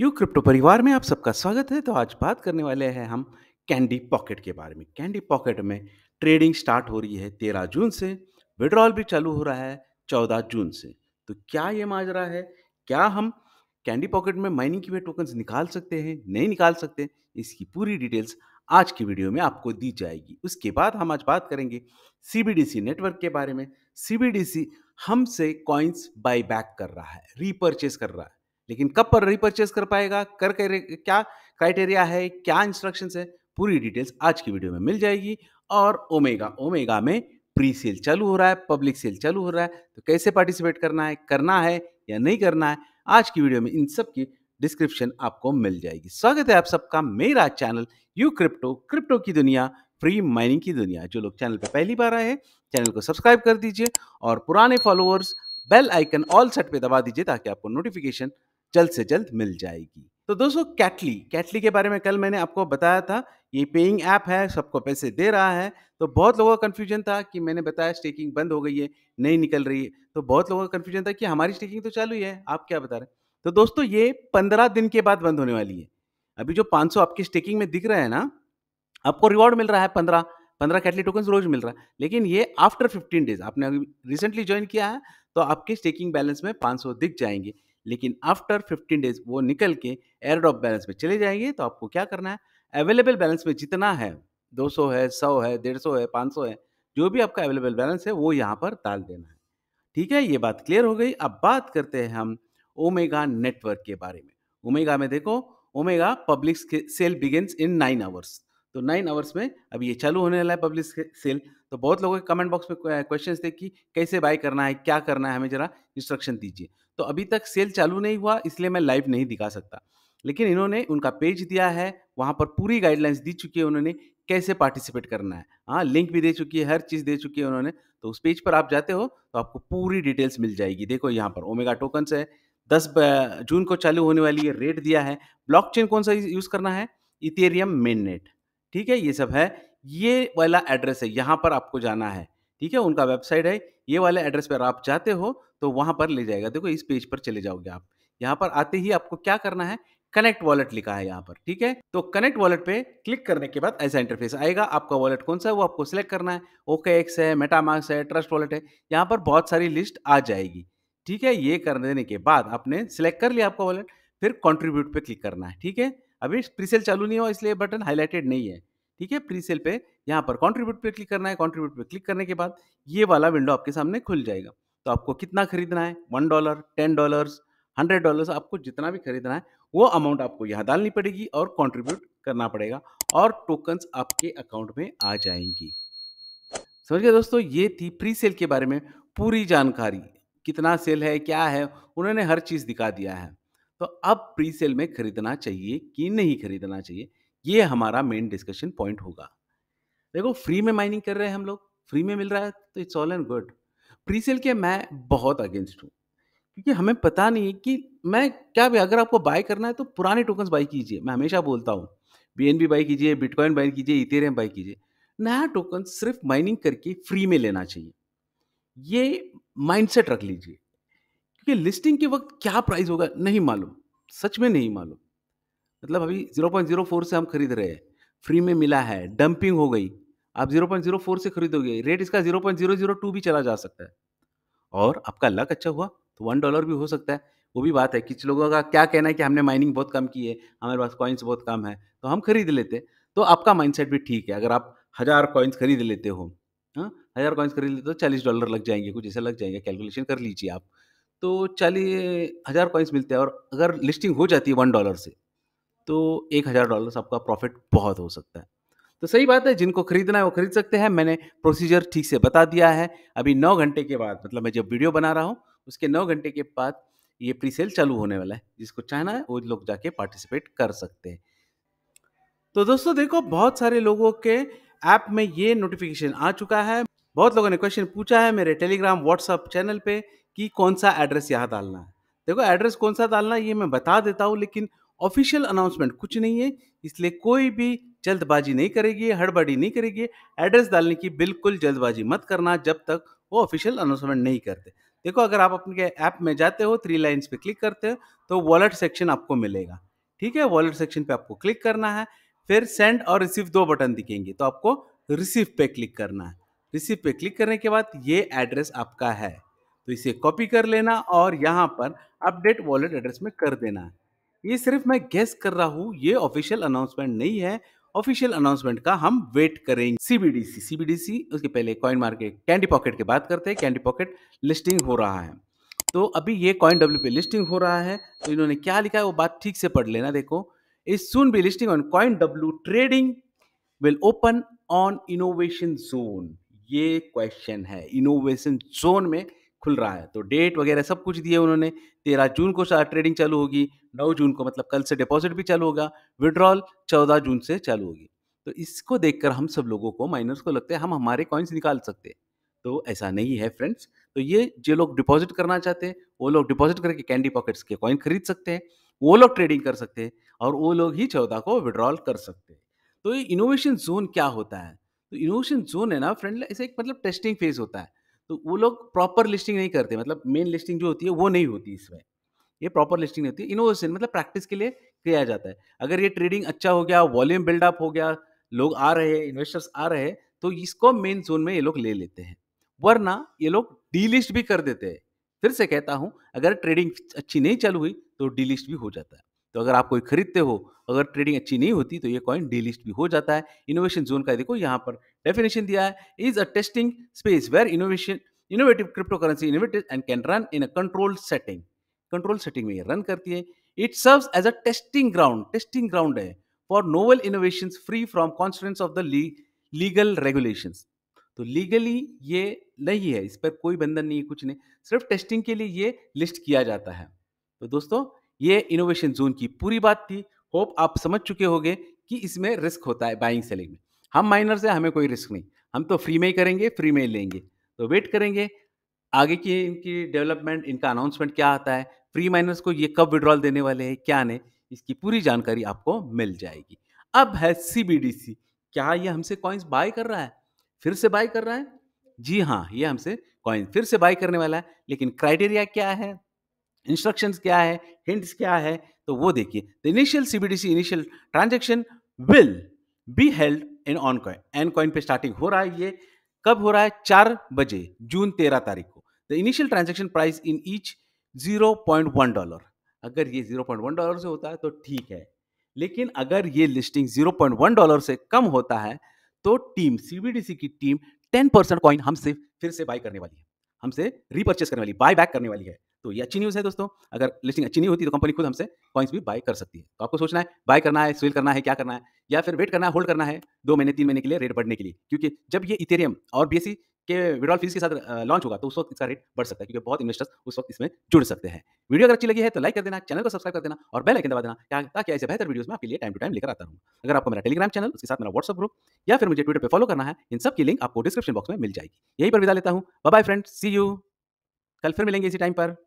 you crypto परिवार में आप सबका स्वागत है तो आज बात करने वाले हैं हम कैंडी पॉकेट के बारे में कैंडी पॉकेट में ट्रेडिंग स्टार्ट हो रही है तेरह जून से विड्रॉल भी चालू हो रहा है चौदह जून से तो क्या ये माजरा है क्या हम कैंडी पॉकेट में माइनिंग की हुए टोकन्स निकाल सकते हैं नहीं निकाल सकते इसकी पूरी डिटेल्स आज की वीडियो में आपको दी जाएगी उसके बाद हम आज बात करेंगे सी नेटवर्क के बारे में सी हमसे कॉइन्स बाई बैक कर रहा है रीपर्चेस कर रहा है लेकिन कब पर रिपर्चेज कर पाएगा कर क्या क्राइटेरिया है क्या इंस्ट्रक्शन है पूरी डिटेल्स आज की वीडियो में मिल जाएगी और ओमेगा ओमेगा में प्री सेल चालू हो रहा है पब्लिक सेल चालू हो रहा है तो कैसे पार्टिसिपेट करना है करना है या नहीं करना है आज की वीडियो में इन सब की डिस्क्रिप्शन आपको मिल जाएगी स्वागत है आप सबका मेरा चैनल यू क्रिप्टो क्रिप्टो की दुनिया फ्री माइनिंग की दुनिया जो लोग चैनल पर पहली बार आए हैं चैनल को सब्सक्राइब कर दीजिए और पुराने followers bell icon all set पर दबा दीजिए ताकि आपको नोटिफिकेशन जल्द से जल्द मिल जाएगी तो दोस्तों कैटली कैटली के बारे में कल मैंने आपको बताया था ये पेइंग ऐप है सबको पैसे दे रहा है तो बहुत लोगों का कन्फ्यूजन था कि मैंने बताया स्टेकिंग बंद हो गई है नहीं निकल रही है तो बहुत लोगों का कन्फ्यूजन था कि हमारी स्टेकिंग तो चालू ही है आप क्या बता रहे हैं तो दोस्तों ये पंद्रह दिन के बाद बंद होने वाली है अभी जो सौ आपकी स्टेकिंग में दिख रहा है ना आपको रिवॉर्ड मिल रहा है पंद्रह पंद्रह कैटली टोकन रोज मिल रहा है लेकिन ये आफ्टर फिफ्टीन डेज आपने रिसेंटली ज्वाइन किया है तो आपके स्टेकिंग बैलेंस में पाँच दिख जाएंगे लेकिन आफ्टर 15 डेज वो निकल के एयर ड्रॉप बैलेंस में चले जाएंगे तो आपको क्या करना है अवेलेबल बैलेंस में जितना है 200 है 100 है 150 है 500 है जो भी आपका अवेलेबल बैलेंस है वो यहाँ पर डाल देना है ठीक है ये बात क्लियर हो गई अब बात करते हैं हम ओमेगा नेटवर्क के बारे में ओमेगा में देखो omega public sale begins in nine hours तो नाइन आवर्स में अब ये चालू होने वाला है पब्लिक सेल तो बहुत लोगों के कमेंट बॉक्स में क्वेश्चंस थे कि कैसे बाय करना है क्या करना है हमें जरा इंस्ट्रक्शन दीजिए तो अभी तक सेल चालू नहीं हुआ इसलिए मैं लाइव नहीं दिखा सकता लेकिन इन्होंने उनका पेज दिया है वहाँ पर पूरी गाइडलाइंस दी चुकी है उन्होंने कैसे पार्टिसिपेट करना है हाँ लिंक भी दे चुकी है हर चीज़ दे चुकी है उन्होंने तो उस पेज पर आप जाते हो तो आपको पूरी डिटेल्स मिल जाएगी देखो यहाँ पर ओमेगा टोकन्स है दस जून को चालू होने वाली है रेट दिया है ब्लॉकचेन कौन सा यूज़ करना है इथेरियम मेन नेट ठीक है ये सब है ये वाला एड्रेस है यहाँ पर आपको जाना है ठीक है उनका वेबसाइट है ये वाले एड्रेस पर आप जाते हो तो वहां पर ले जाएगा देखो इस पेज पर चले जाओगे आप यहाँ पर आते ही आपको क्या करना है कनेक्ट वॉलेट लिखा है यहाँ पर ठीक है तो कनेक्ट वॉलेट पे क्लिक करने के बाद ऐसा इंटरफेस आएगा आपका वॉलेट कौन सा है वो आपको सिलेक्ट करना है ओके एक्स है मेटामार्क्स है ट्रस्ट वॉलेट है यहाँ पर बहुत सारी लिस्ट आ जाएगी ठीक है ये कर देने के बाद आपने सिलेक्ट कर लिया आपका वॉलेट फिर कॉन्ट्रीब्यूट पर क्लिक करना है ठीक है अभी प्रीसेल चालू नहीं हुआ इसलिए बटन हाईलाइटेड नहीं है ठीक है प्रीसेल पे यहाँ पर कॉन्ट्रीब्यूट पर क्लिक करना है कॉन्ट्रीब्यूट पर क्लिक करने के बाद ये वाला विंडो आपके सामने खुल जाएगा तो आपको कितना खरीदना है one dollar ten dollars hundred dollars आपको जितना भी खरीदना है वो अमाउंट आपको यहाँ डालनी पड़ेगी और कॉन्ट्रीब्यूट करना पड़ेगा और टोकन्स आपके अकाउंट में आ जाएंगी समझ गए दोस्तों ये थी प्री सेल के बारे में पूरी जानकारी कितना सेल है क्या है उन्होंने हर चीज़ दिखा दिया है तो अब प्री सेल में खरीदना चाहिए कि नहीं खरीदना चाहिए ये हमारा मेन डिस्कशन पॉइंट होगा देखो फ्री में माइनिंग कर रहे हैं हम लोग फ्री में मिल रहा है तो it's all and good pre sale के मैं बहुत अगेंस्ट हूँ क्योंकि हमें पता नहीं है कि मैं क्या भी अगर आपको बाय करना है तो पुराने टोकन्स बाई कीजिए मैं हमेशा बोलता हूँ बी एन बी बाई कीजिए बिटकॉइन बाई कीजिए इथेरियम बाई कीजिए नया टोकन सिर्फ माइनिंग करके फ्री में लेना चाहिए ये माइंडसेट रख लीजिए क्योंकि लिस्टिंग के वक्त क्या प्राइस होगा नहीं मालूम सच में नहीं मालूम मतलब अभी फोर से हम खरीद रहे हैं फ्री में मिला है डंपिंग हो गई आप 0.04 से खरीदोगे रेट इसका 0.002 भी चला जा सकता है और आपका लक अच्छा हुआ तो वन डॉलर भी हो सकता है वो भी बात है कुछ लोगों का क्या कहना है कि हमने माइनिंग बहुत कम की है हमारे पास कॉइन्स बहुत कम है तो हम खरीद लेते तो आपका माइंड भी ठीक है अगर आप हज़ार कॉइन्स खरीद लेते हो हाँ हज़ार कॉइन्स खरीद लेते हो तो चालीस डॉलर लग जाएंगे कुछ ऐसा लग जाएंगे कैलकुलेशन कर लीजिए आप तो चालीस हज़ार कॉइन्स मिलते हैं और अगर लिस्टिंग हो जाती है वन डॉलर से तो एक हज़ार डॉलर आपका प्रॉफिट बहुत हो सकता है तो सही बात है जिनको खरीदना है वो खरीद सकते हैं मैंने प्रोसीजर ठीक से बता दिया है अभी नौ घंटे के बाद मतलब मैं जब वीडियो बना रहा हूँ उसके नौ घंटे के बाद ये प्री सेल चालू होने वाला है जिसको चाहना है वो लोग जाके पार्टिसिपेट कर सकते हैं तो दोस्तों देखो बहुत सारे लोगों के ऐप में ये नोटिफिकेशन आ चुका है बहुत लोगों ने क्वेश्चन पूछा है मेरे टेलीग्राम व्हाट्सअप चैनल पे कि कौन सा एड्रेस यहाँ डालना है देखो एड्रेस कौन सा डालना है ये मैं बता देता हूँ लेकिन ऑफिशियल अनाउंसमेंट कुछ नहीं है इसलिए कोई भी जल्दबाजी नहीं करेगी हड़बड़ी नहीं करेगी एड्रेस डालने की बिल्कुल जल्दबाजी मत करना जब तक वो ऑफिशियल अनाउंसमेंट नहीं करते देखो अगर आप अपने ऐप में जाते हो थ्री लाइन्स पे क्लिक करते हो तो वॉलेट सेक्शन आपको मिलेगा ठीक है वॉलेट सेक्शन पे आपको क्लिक करना है फिर सेंड और रिसीव दो बटन दिखेंगे तो आपको रिसीव पे क्लिक करना है रिसीव पे क्लिक करने के बाद ये एड्रेस आपका है तो इसे कॉपी कर लेना और यहाँ पर अपडेट वॉलेट एड्रेस में कर देना है ये सिर्फ मैं गेस कर रहा हूँ ये ऑफिशियल अनाउंसमेंट नहीं है ऑफिशियल अनाउंसमेंट का हम वेट करेंगे सीबीडीसी सीबीडीसी उसके पहले कॉइन मार्केट कैंडी पॉकेट की बात करते हैं कैंडी पॉकेट लिस्टिंग हो रहा है तो अभी ये कॉइन डब्ल्यू पे लिस्टिंग हो रहा है तो इन्होंने क्या लिखा है वो बात ठीक से पढ़ लेना देखो इस सुन बी listing on coin W trading will open on innovation zone ये क्वेश्चन है इनोवेशन जोन में खुल रहा है तो डेट वगैरह सब कुछ दिए उन्होंने तेरह जून को ट्रेडिंग चालू होगी नौ जून को मतलब कल से डिपॉजिट भी चालू होगा विड्रॉल चौदह जून से चालू होगी तो इसको देखकर हम सब लोगों को माइनर्स को लगता है हम हमारे कॉइन्स निकाल सकते हैं तो ऐसा नहीं है फ्रेंड्स तो ये जो लोग डिपॉजिट करना चाहते हैं वो लोग डिपॉजिट करके कैंडी पॉकेट्स के कॉइन खरीद सकते हैं वो लोग ट्रेडिंग कर सकते हैं और वो लोग ही चौदह को विड्रॉल कर सकते हैं तो ये इनोवेशन जोन क्या होता है तो इनोवेशन जोन है ना फ्रेंड ऐसे एक मतलब टेस्टिंग फेज होता है तो वो लोग प्रॉपर लिस्टिंग नहीं करते मतलब मेन लिस्टिंग जो होती है वो नहीं होती इसमें ये प्रॉपर लिस्टिंग नहीं होती इनोवेशन मतलब प्रैक्टिस के लिए किया जाता है अगर ये ट्रेडिंग अच्छा हो गया वॉल्यूम बिल्डअप हो गया लोग आ रहे हैं इन्वेस्टर्स आ रहे हैं तो इसको मेन जोन में ये लोग ले लेते हैं वरना ये लोग डीलिस्ट भी कर देते हैं फिर से कहता हूँ अगर ट्रेडिंग अच्छी नहीं चालू हुई तो डीलिस्ट भी हो जाता है तो अगर आप कोई खरीदते हो अगर ट्रेडिंग अच्छी नहीं होती तो ये कॉइन डीलिस्ट भी हो जाता है इनोवेशन जोन का देखो यहाँ पर डेफिनेशन दिया है is a testing space where innovation innovative crypto currency innovative and can run in a control setting control setting में ये रन करती है it serve as a testing ground testing ground है for novel innovation free from constraints of the legal regulation तो legally ये नहीं है इस पर कोई बंधन नहीं है कुछ नहीं सिर्फ टेस्टिंग के लिए ये लिस्ट किया जाता है तो दोस्तों ये इनोवेशन जोन की पूरी बात थी होप आप समझ चुके होंगे कि इसमें रिस्क होता है बाइंग सेलिंग में हम माइनर्स हैं हमें कोई रिस्क नहीं हम तो फ्री में ही करेंगे फ्री में ही लेंगे तो वेट करेंगे आगे की इनकी डेवलपमेंट इनका अनाउंसमेंट क्या आता है फ्री माइनर्स को ये कब विड्रॉल देने वाले हैं क्या नहीं इसकी पूरी जानकारी आपको मिल जाएगी अब है सी क्या ये हमसे कॉइन्स बाय कर रहा है फिर से बाय कर रहा है जी हाँ ये हमसे कॉइन फिर से बाय करने वाला है लेकिन क्राइटेरिया क्या है इंस्ट्रक्शन क्या है हिंट्स क्या है तो वो देखिए the initial CBDC initial transaction will be held in on coin N coin पे स्टार्टिंग हो रहा है ये कब हो रहा है चार बजे जून तेरह तारीख को the initial transaction price in each zero point one dollar अगर ये जीरो पॉइंट वन डॉलर से होता है तो ठीक है लेकिन अगर ये listing zero point one dollar से कम होता है तो टीम सीबीडीसी की टीम टेन परसेंट कॉइन हमसे फिर से बाय करने वाली है हमसे रिपर्चेस करने वाली बाय बैक करने वाली है तो ये अच्छी न्यूज़ है दोस्तों अगर लिस्टिंग अच्छी नहीं होती तो कंपनी खुद हमसे कॉइन्स भी बाय कर सकती है तो आपको सोचना है बाय करना है सेल करना है क्या करना है या फिर वेट करना है होल्ड करना है दो महीने तीन महीने के लिए रेट बढ़ने के लिए क्योंकि जब ये इथेरियम और बी e के विड्रॉल फीस के साथ लॉन्च होगा तो उस वक्त इसका रेट बढ़ सकता है क्योंकि बहुत इन्वेस्टर्स उस वक्त इसमें जुड़ सकते हैं वीडियो अगर अच्छी लगी है तो लाइक कर देना चैनल को सब्सक्राइब कर देना और बेल आइकन दबा देना ताकि ऐसे बेहतर वीडियोस में आपके लिए टाइम टू टाइम लेकर आता हूँ अगर आपको मेरा टेलीग्राम चैनल उसके साथ मेरा व्हाट्सअप ग्रुप या फिर मुझे ट्विटर पर फॉलो करना है इन सब की लिंक आपको डिस्क्रिप्शन बॉक्स में मिल जाएगी यही पर विदा लेता हूँ बाय फ्रेंड सी यू कल फिर मिलेंगे इसी टाइम पर